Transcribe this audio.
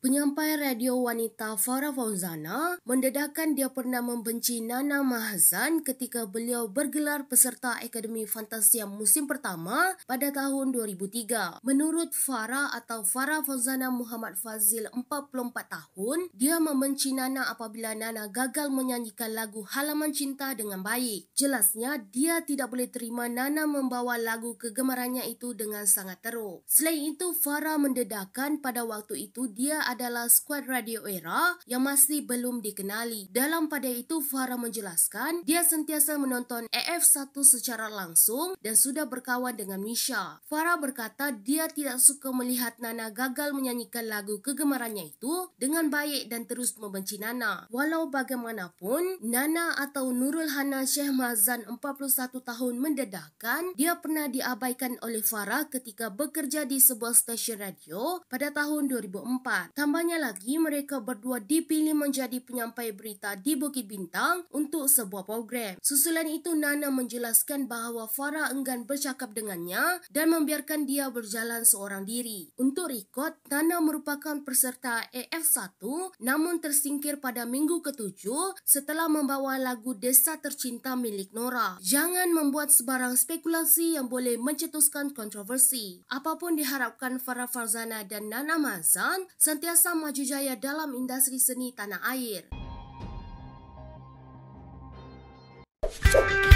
Penyampai radio wanita Farah Fauzana mendedahkan dia pernah membenci Nana Mahzan ketika beliau bergelar peserta Akademi Fantasia musim pertama pada tahun 2003. Menurut Farah atau Farah Fauzana Muhammad Fazil 44 tahun, dia membenci Nana apabila Nana gagal menyanyikan lagu Halaman Cinta dengan baik. Jelasnya, dia tidak boleh terima Nana membawa lagu kegemarannya itu dengan sangat teruk. Selain itu, Farah mendedahkan pada waktu itu dia adalah skuad radio era yang masih belum dikenali. Dalam pada itu, Farah menjelaskan dia sentiasa menonton ef 1 secara langsung dan sudah berkawan dengan Misha. Farah berkata dia tidak suka melihat Nana gagal menyanyikan lagu kegemarannya itu dengan baik dan terus membenci Nana. Walau bagaimanapun, Nana atau Nurul Hana Sheikh Mazan 41 tahun mendedahkan dia pernah diabaikan oleh Farah ketika bekerja di sebuah stesen radio pada tahun 2004. Tambahnya lagi, mereka berdua dipilih menjadi penyampai berita di Bukit Bintang untuk sebuah program. Susulan itu, Nana menjelaskan bahawa Farah enggan bercakap dengannya dan membiarkan dia berjalan seorang diri. Untuk rekod, Nana merupakan peserta AF1 namun tersingkir pada minggu ketujuh setelah membawa lagu Desa Tercinta milik Nora. Jangan membuat sebarang spekulasi yang boleh mencetuskan kontroversi. Apapun diharapkan Farah Farzana dan Nana Mazan, sentiasa sentiasa maju jaya dalam industri seni tanah air. Thank you.